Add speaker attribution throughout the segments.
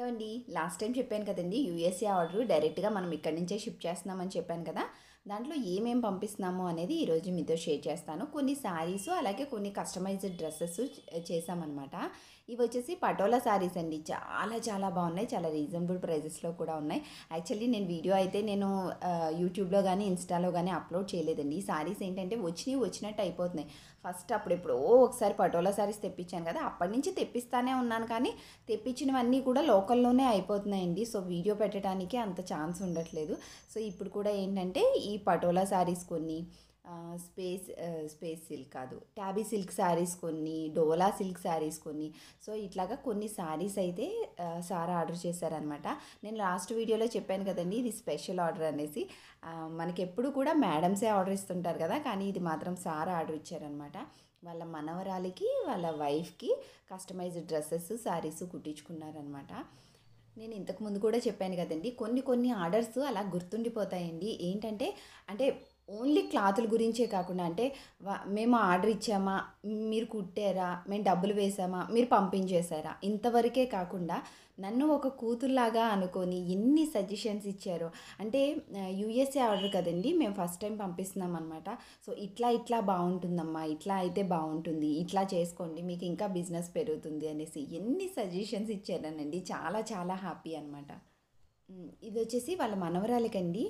Speaker 1: hello అండి last time చెప్పాను కదండి యూఎస్ఏ ఆర్డర్ డైరెక్ట్గా మనం ఇక్కడి నుంచే షిప్ చేస్తున్నామని చెప్పాను కదా దాంట్లో ఏమేమి పంపిస్తున్నాము అనేది ఈరోజు మీతో షేర్ చేస్తాను కొన్ని శారీస్ అలాగే కొన్ని కస్టమైజ్డ్ డ్రెస్సెస్ చేసామన్నమాట ఇవి వచ్చేసి పటోలా శారీస్ అండి చాలా చాలా బాగున్నాయి చాలా రీజనబుల్ ప్రైజెస్లో కూడా ఉన్నాయి యాక్చువల్లీ నేను వీడియో అయితే నేను యూట్యూబ్లో కానీ ఇన్స్టాలో కానీ అప్లోడ్ చేయలేదండి ఈ శారీస్ ఏంటంటే వచ్చినవి వచ్చినట్టు అయిపోతున్నాయి ఫస్ట్ అప్పుడు ఎప్పుడో ఒకసారి పటోలా శారీస్ తెప్పించాను కదా అప్పటి నుంచి తెప్పిస్తానే ఉన్నాను కానీ తెప్పించినవన్నీ కూడా లోకల్లోనే అయిపోతున్నాయండి సో వీడియో పెట్టడానికి అంత ఛాన్స్ ఉండట్లేదు సో ఇప్పుడు కూడా ఏంటంటే ఈ పటోలా శారీస్ కొన్ని స్పేస్ స్పేస్ సిల్క్ కాదు ట్యాబీ సిల్క్ శారీస్ కొన్ని డోలా సిల్క్ శారీస్ కొన్ని సో ఇట్లాగా కొన్ని శారీస్ అయితే సారా ఆర్డర్ చేశారనమాట నేను లాస్ట్ వీడియోలో చెప్పాను కదండి ఇది స్పెషల్ ఆర్డర్ అనేసి మనకి ఎప్పుడు కూడా మేడమ్సే ఆర్డర్ ఇస్తుంటారు కదా కానీ ఇది మాత్రం సారా ఆర్డర్ ఇచ్చారనమాట వాళ్ళ మనవరాలికి వాళ్ళ వైఫ్కి కస్టమైజ్డ్ డ్రెస్సెస్ శారీస్ కుట్టించుకున్నారనమాట నేను ఇంతకుముందు కూడా చెప్పాను కదండి కొన్ని కొన్ని ఆర్డర్స్ అలా గుర్తుండిపోతాయండి ఏంటంటే అంటే ఓన్లీ క్లాతుల గురించే కాకుండా అంటే మేము ఆర్డర్ ఇచ్చామా మీరు కుట్టారా మేము డబ్బులు వేసామా మీరు పంపించేశారా ఇంతవరకే కాకుండా నన్ను ఒక కూతురులాగా అనుకొని ఎన్ని సజెషన్స్ ఇచ్చారు అంటే యూఎస్ఏ ఆర్డర్ కదండి మేము ఫస్ట్ టైం పంపిస్తున్నాం అనమాట సో ఇట్లా ఇట్లా బాగుంటుందమ్మా ఇట్లా అయితే బాగుంటుంది ఇట్లా చేసుకోండి మీకు ఇంకా బిజినెస్ పెరుగుతుంది అనేసి ఎన్ని సజెషన్స్ ఇచ్చారనండి చాలా చాలా హ్యాపీ అనమాట ఇది వచ్చేసి వాళ్ళ మనవరాలకండి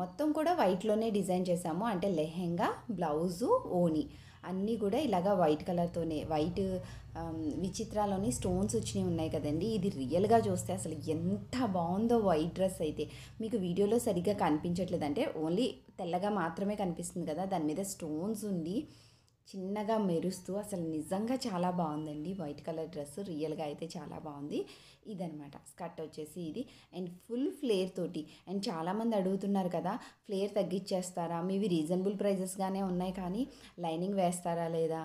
Speaker 1: మొత్తం కూడా వైట్లోనే డిజైన్ చేసాము అంటే లెహెంగా బ్లౌజు ఓని అన్నీ కూడా ఇలాగా వైట్ కలర్తోనే వైట్ విచిత్రాలోని స్టోన్స్ వచ్చినవి ఉన్నాయి కదండి ఇది రియల్గా చూస్తే అసలు ఎంత బాగుందో వైట్ డ్రెస్ అయితే మీకు వీడియోలో సరిగ్గా అంటే ఓన్లీ తెల్లగా మాత్రమే కనిపిస్తుంది కదా దాని మీద స్టోన్స్ ఉండి చిన్నగా మెరుస్తూ అసలు నిజంగా చాలా బాగుందండి వైట్ కలర్ డ్రెస్ రియల్గా అయితే చాలా బాగుంది ఇదనమాట స్కర్ట్ వచ్చేసి ఇది అండ్ ఫుల్ ఫ్లేర్ తోటి అండ్ చాలామంది అడుగుతున్నారు కదా ఫ్లేర్ తగ్గించేస్తారా మీవి రీజనబుల్ ప్రైజెస్గానే ఉన్నాయి కానీ లైనింగ్ వేస్తారా లేదా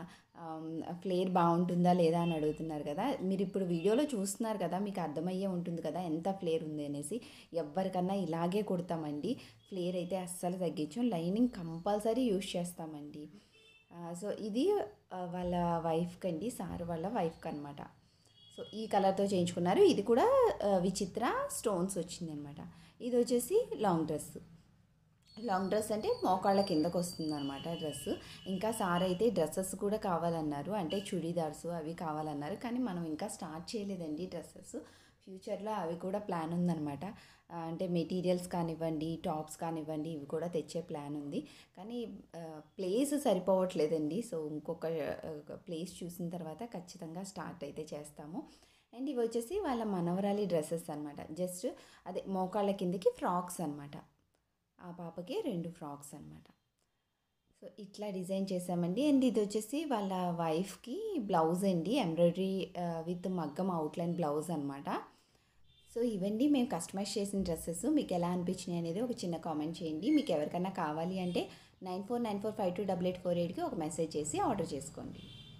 Speaker 1: ఫ్లేర్ బాగుంటుందా లేదా అని అడుగుతున్నారు కదా మీరు ఇప్పుడు వీడియోలో చూస్తున్నారు కదా మీకు అర్థమయ్యే ఉంటుంది కదా ఎంత ఫ్లేర్ ఉంది అనేసి ఎవరికన్నా ఇలాగే కుడతామండి ఫ్లేర్ అయితే అస్సలు తగ్గించాం లైనింగ్ కంపల్సరీ యూజ్ చేస్తామండి సో ఇది వాళ్ళ వైఫ్కి అండి సార్ వాళ్ళ వైఫ్కి అనమాట సో ఈ కలర్తో చేయించుకున్నారు ఇది కూడా విచిత్ర స్టోన్స్ వచ్చింది అనమాట ఇది వచ్చేసి లాంగ్ డ్రెస్ లాంగ్ డ్రెస్ అంటే మోకాళ్ళ కిందకు వస్తుంది అనమాట డ్రెస్ ఇంకా సార్ అయితే డ్రెస్సెస్ కూడా కావాలన్నారు అంటే చుడీదార్స్ అవి కావాలన్నారు కానీ మనం ఇంకా స్టార్ట్ చేయలేదండి డ్రెస్సెస్ ఫ్యూచర్లో అవి కూడా ప్లాన్ ఉందన్నమాట అంటే మెటీరియల్స్ కానివ్వండి టాప్స్ కానివ్వండి ఇవి కూడా తెచ్చే ప్లాన్ ఉంది కానీ ప్లేస్ సరిపోవట్లేదండి సో ఇంకొక ప్లేస్ చూసిన తర్వాత ఖచ్చితంగా స్టార్ట్ అయితే చేస్తాము అండ్ ఇవి వచ్చేసి వాళ్ళ మనవరాలి డ్రెస్సెస్ అనమాట జస్ట్ అదే మోకాళ్ళ కిందకి ఫ్రాక్స్ అనమాట ఆ పాపకి రెండు ఫ్రాక్స్ అనమాట సో ఇట్లా డిజైన్ చేసామండి అండ్ ఇది వచ్చేసి వాళ్ళ వైఫ్కి బ్లౌజ్ అండి ఎంబ్రాయిడరీ విత్ మగ్గం అవుట్లైన్ బ్లౌజ్ అనమాట సో ఇవన్నీ మేము కస్టమైజ్ చేసిన డ్రెస్సెస్ మీకు ఎలా అనిపించినాయి అనేది ఒక చిన్న కామెంట్ చేయండి మీకు ఎవరికన్నా కావాలి అంటే nine four nine four five two double eight four ఎయిట్కి ఒక మెసేజ్ చేసి ఆర్డర్ చేసుకోండి